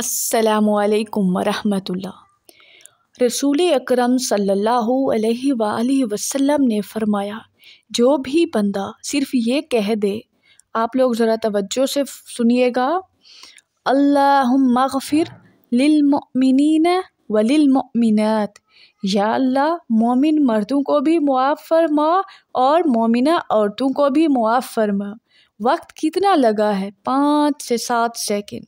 असलकम वरहमतुल्ला रसूल अकरम सल्लल्लाहु वसल्लम ने फरमाया जो भी बंदा सिर्फ ये कह दे आप लोग ज़रा तवज्जो से सुनिएगा अल्लाहमगफ़िर लिलमिन वलिलमिनत या अल्लाह मोमिन मर्दों को भी मुआफ़ फरमा और मोमिना औरतों को भी मुआफ़ फरमा वक्त कितना लगा है पाँच से सात सेकेंड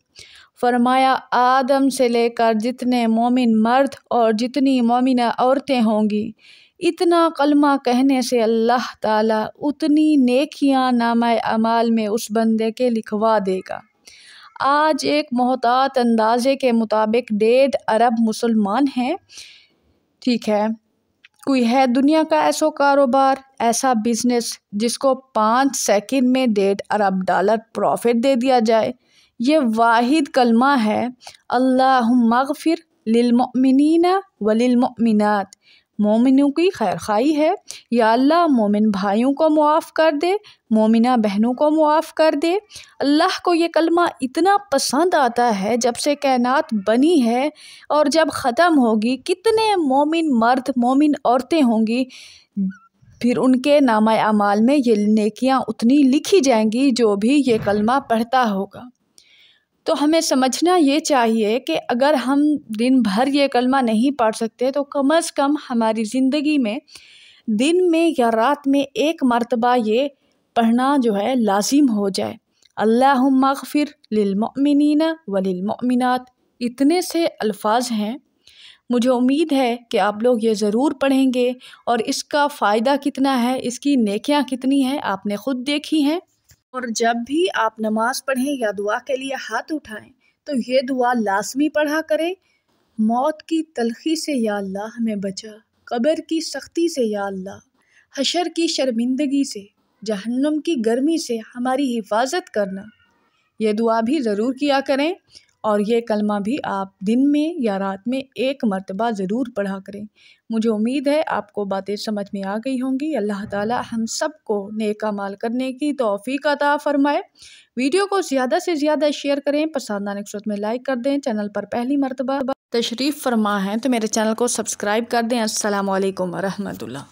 फरमाया आदम से लेकर जितने मोमिन मर्द और जितनी मोमिन औरतें होंगी इतना कलमा कहने से अल्लाह ताला उतनी नेकियां नामा अमाल में उस बंदे के लिखवा देगा आज एक मोहतात अंदाजे के मुताबिक डेढ़ अरब मुसलमान हैं ठीक है कोई है दुनिया का ऐसा कारोबार ऐसा बिजनेस जिसको पाँच सेकंड में डेढ़ अरब डॉलर प्रॉफिट दे दिया जाए ये वाहिद कलमा है अल्लाफ़िर लिलमिन वलिलमिनत मोमिनों की खैर खाई है या अल्लाह मोमिन भाइयों को मुआफ़ कर दे मोमिना बहनों को मुआफ़ कर दे अल्लाह को ये कलमा इतना पसंद आता है जब से कैनात बनी है और जब ख़त्म होगी कितने मोमिन मर्द मोमिन औरतें होंगी फिर उनके नामा अमाल में ये नेकियां उतनी लिखी जाएंगी जो भी ये कलमा पढ़ता होगा तो हमें समझना ये चाहिए कि अगर हम दिन भर ये कलमा नहीं पढ़ सकते तो कम अज़ कम हमारी ज़िंदगी में दिन में या रात में एक मरतबा ये पढ़ना जो है लाजिम हो जाए अल्लाह मगफ़िर लिलमिन वलिलमिनत इतने से अल्फाज हैं मुझे उम्मीद है कि आप लोग ये ज़रूर पढ़ेंगे और इसका फ़ायदा कितना है इसकी नेकियाँ कितनी हैं आपने ख़ुद देखी हैं और जब भी आप नमाज पढ़ें या दुआ के लिए हाथ उठाएं तो ये दुआ लाजमी पढ़ा करें मौत की तलखी से या अल्लाह हमें बचा कब्र की सख्ती से या अल्लाह हशर की शर्मिंदगी से जहन्नम की गर्मी से हमारी हिफाजत करना यह दुआ भी ज़रूर किया करें और ये कलमा भी आप दिन में या रात में एक मरतबा ज़रूर पढ़ा करें मुझे उम्मीद है आपको बातें समझ में आ गई होंगी अल्लाह ताला हम सब को नेक माल करने की तोफ़ी अता फ़रमाए वीडियो को ज़्यादा से ज़्यादा शेयर करें पसंद आने की में लाइक कर दें चैनल पर पहली मरतबा तशरीफ़ फरमा है तो मेरे चैनल को सब्सक्राइब कर दें असल वरहमल